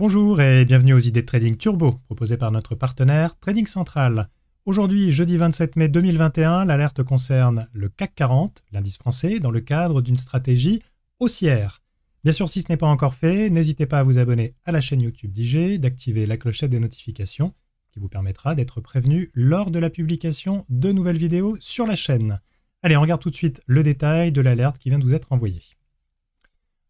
Bonjour et bienvenue aux idées de trading turbo proposées par notre partenaire Trading Central. Aujourd'hui, jeudi 27 mai 2021, l'alerte concerne le CAC 40, l'indice français, dans le cadre d'une stratégie haussière. Bien sûr, si ce n'est pas encore fait, n'hésitez pas à vous abonner à la chaîne YouTube d'IG, d'activer la clochette des notifications, qui vous permettra d'être prévenu lors de la publication de nouvelles vidéos sur la chaîne. Allez, on regarde tout de suite le détail de l'alerte qui vient de vous être envoyée.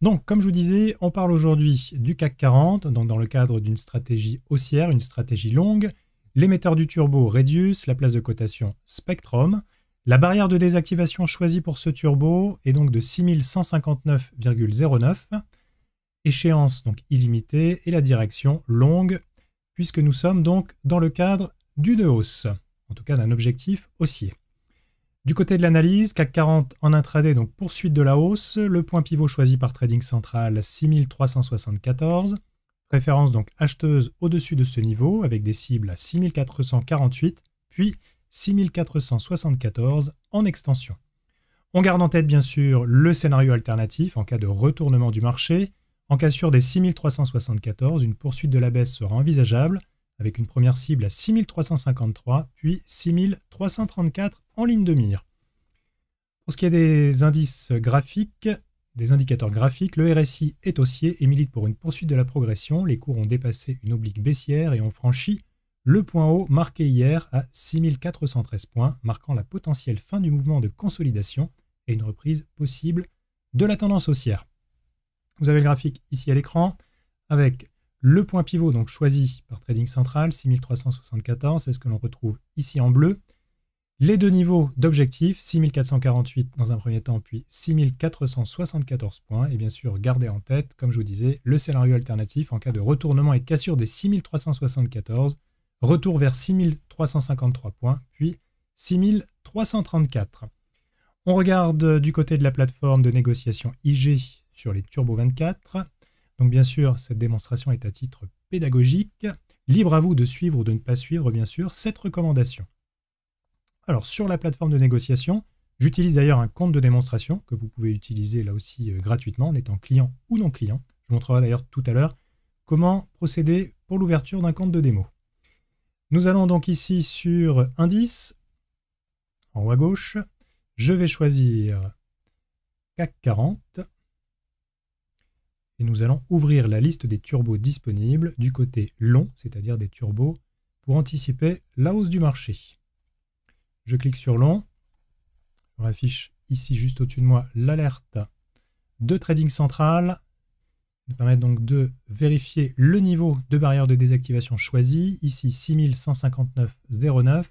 Donc, comme je vous disais, on parle aujourd'hui du CAC 40, donc dans le cadre d'une stratégie haussière, une stratégie longue, l'émetteur du turbo Radius, la place de cotation Spectrum. La barrière de désactivation choisie pour ce turbo est donc de 6159,09, échéance donc illimitée et la direction longue, puisque nous sommes donc dans le cadre du d'une hausse, en tout cas d'un objectif haussier. Du côté de l'analyse, CAC 40 en intraday, donc poursuite de la hausse. Le point pivot choisi par Trading Central, 6374. Préférence donc acheteuse au-dessus de ce niveau, avec des cibles à 6448, puis 6474 en extension. On garde en tête bien sûr le scénario alternatif en cas de retournement du marché. En cas sûr des 6374, une poursuite de la baisse sera envisageable avec une première cible à 6353, puis 6334 en ligne de mire. Pour ce qui est des indices graphiques, des indicateurs graphiques, le RSI est haussier et milite pour une poursuite de la progression. Les cours ont dépassé une oblique baissière et ont franchi le point haut marqué hier à 6413 points, marquant la potentielle fin du mouvement de consolidation et une reprise possible de la tendance haussière. Vous avez le graphique ici à l'écran avec le point pivot, donc choisi par Trading Central, 6374, c'est ce que l'on retrouve ici en bleu. Les deux niveaux d'objectifs, 6448 dans un premier temps, puis 6474 points. Et bien sûr, gardez en tête, comme je vous disais, le scénario alternatif en cas de retournement et cassure des 6374, retour vers 6353 points, puis 6334. On regarde du côté de la plateforme de négociation IG sur les Turbo 24. Donc bien sûr, cette démonstration est à titre pédagogique. Libre à vous de suivre ou de ne pas suivre, bien sûr, cette recommandation. Alors sur la plateforme de négociation, j'utilise d'ailleurs un compte de démonstration que vous pouvez utiliser là aussi euh, gratuitement en étant client ou non client. Je vous montrerai d'ailleurs tout à l'heure comment procéder pour l'ouverture d'un compte de démo. Nous allons donc ici sur Indice, en haut à gauche. Je vais choisir CAC 40 et nous allons ouvrir la liste des turbos disponibles du côté long, c'est-à-dire des turbos, pour anticiper la hausse du marché. Je clique sur long, on affiche ici juste au-dessus de moi l'alerte de Trading Central, nous permet donc de vérifier le niveau de barrière de désactivation choisi, ici 6159,09.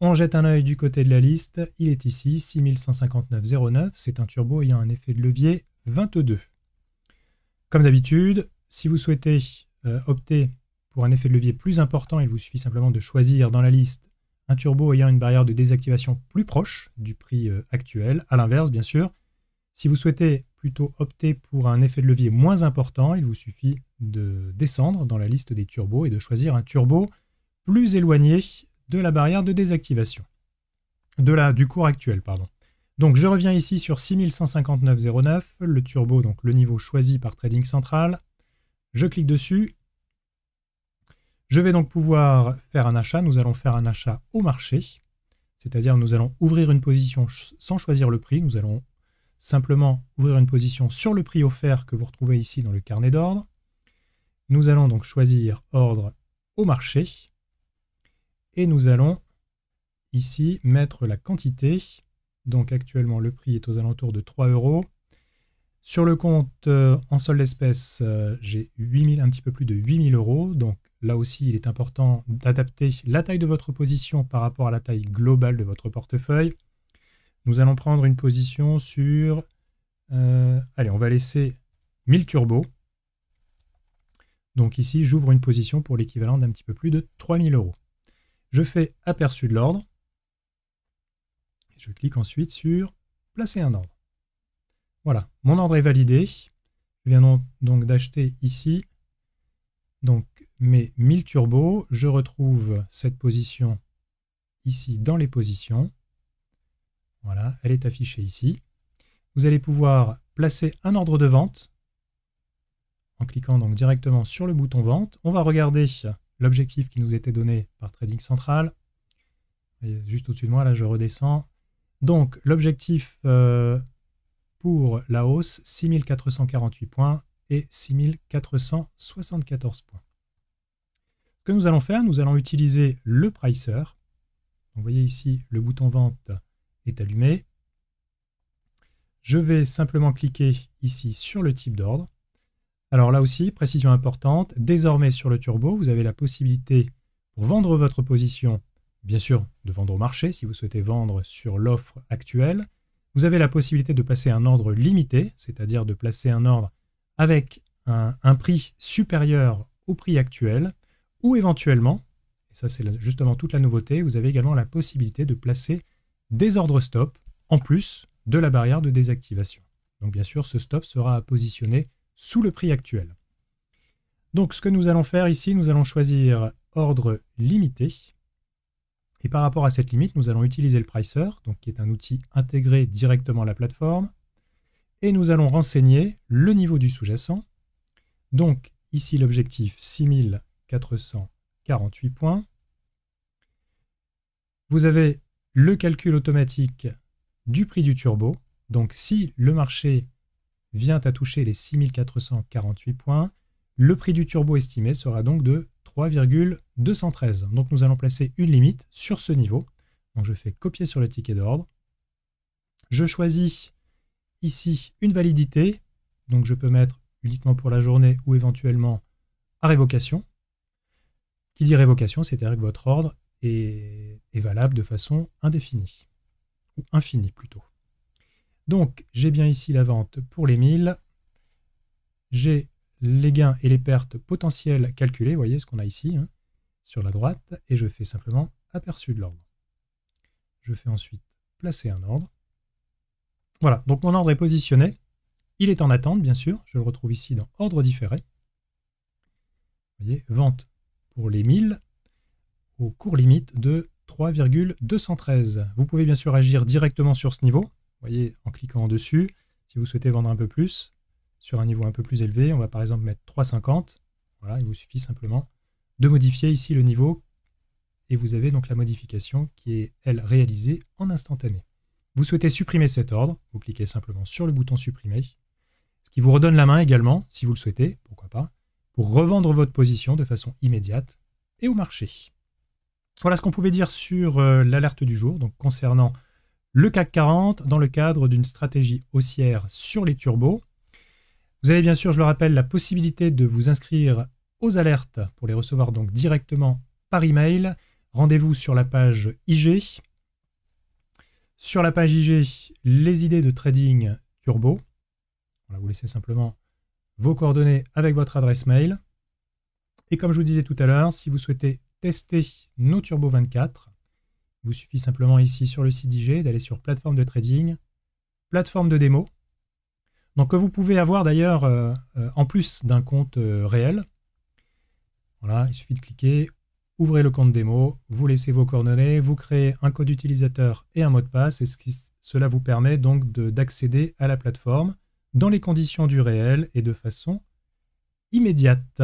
On jette un œil du côté de la liste, il est ici 6159,09, c'est un turbo ayant un effet de levier 22. Comme d'habitude, si vous souhaitez euh, opter pour un effet de levier plus important, il vous suffit simplement de choisir dans la liste un turbo ayant une barrière de désactivation plus proche du prix euh, actuel. À l'inverse, bien sûr, si vous souhaitez plutôt opter pour un effet de levier moins important, il vous suffit de descendre dans la liste des turbos et de choisir un turbo plus éloigné de la barrière de désactivation, de la, du cours actuel, pardon. Donc je reviens ici sur 6159,09, le turbo, donc le niveau choisi par Trading Central. Je clique dessus. Je vais donc pouvoir faire un achat. Nous allons faire un achat au marché, c'est-à-dire nous allons ouvrir une position sans choisir le prix. Nous allons simplement ouvrir une position sur le prix offert que vous retrouvez ici dans le carnet d'ordre. Nous allons donc choisir ordre au marché et nous allons ici mettre la quantité donc actuellement, le prix est aux alentours de 3 euros. Sur le compte euh, en solde espèce, euh, j'ai un petit peu plus de 8000 euros. Donc là aussi, il est important d'adapter la taille de votre position par rapport à la taille globale de votre portefeuille. Nous allons prendre une position sur... Euh, allez, on va laisser 1000 turbos. Donc ici, j'ouvre une position pour l'équivalent d'un petit peu plus de 3000 euros. Je fais aperçu de l'ordre. Je clique ensuite sur placer un ordre. Voilà, mon ordre est validé. Je viens donc d'acheter ici donc mes 1000 turbos. Je retrouve cette position ici dans les positions. Voilà, elle est affichée ici. Vous allez pouvoir placer un ordre de vente en cliquant donc directement sur le bouton vente. On va regarder l'objectif qui nous était donné par Trading Central. juste au-dessus de moi, là, je redescends. Donc l'objectif euh, pour la hausse, 6448 points et 6474 points. Ce que nous allons faire, nous allons utiliser le pricer. vous voyez ici, le bouton vente est allumé. Je vais simplement cliquer ici sur le type d'ordre. Alors là aussi, précision importante, désormais sur le turbo, vous avez la possibilité pour vendre votre position bien sûr de vendre au marché si vous souhaitez vendre sur l'offre actuelle. Vous avez la possibilité de passer un ordre limité, c'est-à-dire de placer un ordre avec un, prix supérieur au prix actuel, ou éventuellement, et ça c'est justement toute la nouveauté, vous avez également la possibilité de placer des ordres stop en plus de la barrière de désactivation. Donc bien sûr, ce stop sera positionné sous le prix actuel. Donc ce que nous allons faire ici, nous allons choisir ordre limité. Et par rapport à cette limite, nous allons utiliser le pricer, donc qui est un outil intégré directement à la plateforme, et nous allons renseigner le niveau du sous-jacent. Donc ici l'objectif 6448 points. Vous avez le calcul automatique du prix du turbo. Donc si le marché vient à toucher les 6448 points, le prix du turbo estimé sera donc de 3,1 213. Donc nous allons placer une limite sur ce niveau. Donc je fais copier sur le ticket d'ordre. Je choisis ici une validité. Donc je peux mettre uniquement pour la journée ou éventuellement à révocation. Qui dit révocation, c'est-à-dire que votre ordre est, valable de façon indéfinie. Ou infinie plutôt. Donc j'ai bien ici la vente pour les 1000. J'ai les gains et les pertes potentielles calculés. vous voyez ce qu'on a ici. Hein sur la droite et je fais simplement aperçu de l'ordre. Je fais ensuite placer un ordre. Voilà, donc mon ordre est positionné. Il est en attente, bien sûr. Je le retrouve ici dans ordre différé. Vous voyez, vente pour les 1000 au cours limite de 3,213. Vous pouvez bien sûr agir directement sur ce niveau. Vous voyez, en cliquant en dessus, si vous souhaitez vendre un peu plus, sur un niveau un peu plus élevé, on va par exemple mettre 3,50. Voilà, il vous suffit simplement de modifier ici le niveau et vous avez donc la modification qui est, elle, réalisée en instantané. Vous souhaitez supprimer cet ordre, vous cliquez simplement sur le bouton supprimer, ce qui vous redonne la main également, si vous le souhaitez, pourquoi pas, pour revendre votre position de façon immédiate et au marché. Voilà ce qu'on pouvait dire sur euh, l'alerte du jour, donc concernant le CAC 40 dans le cadre d'une stratégie haussière sur les turbos. Vous avez bien sûr, je le rappelle, la possibilité de vous inscrire aux alertes. Pour les recevoir donc directement par email, rendez-vous sur la page IG. Sur la page IG, les idées de trading turbo. vous laissez simplement vos coordonnées avec votre adresse mail. Et comme je vous disais tout à l'heure, si vous souhaitez tester nos Turbo 24, il vous suffit simplement ici sur le site IG d'aller sur plateforme de trading, plateforme de démo. Donc que vous pouvez avoir d'ailleurs euh, euh, en plus d'un compte euh, réel, voilà, il suffit de cliquer, ouvrez le compte démo, vous laissez vos coordonnées, vous créez un code utilisateur et un mot de passe, et cela vous permet donc d'accéder à la plateforme dans les conditions du réel et de façon immédiate.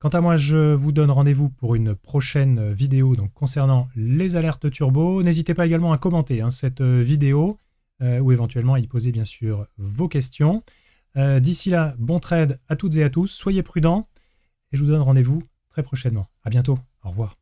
Quant à moi, je vous donne rendez-vous pour une prochaine vidéo concernant les alertes turbo. N'hésitez pas également à commenter hein, cette euh, vidéo euh, ou éventuellement à y poser bien sûr vos questions. Euh, d'ici là, bon trade à toutes et à tous, soyez prudents et je vous donne rendez-vous très prochainement. À bientôt. Au revoir.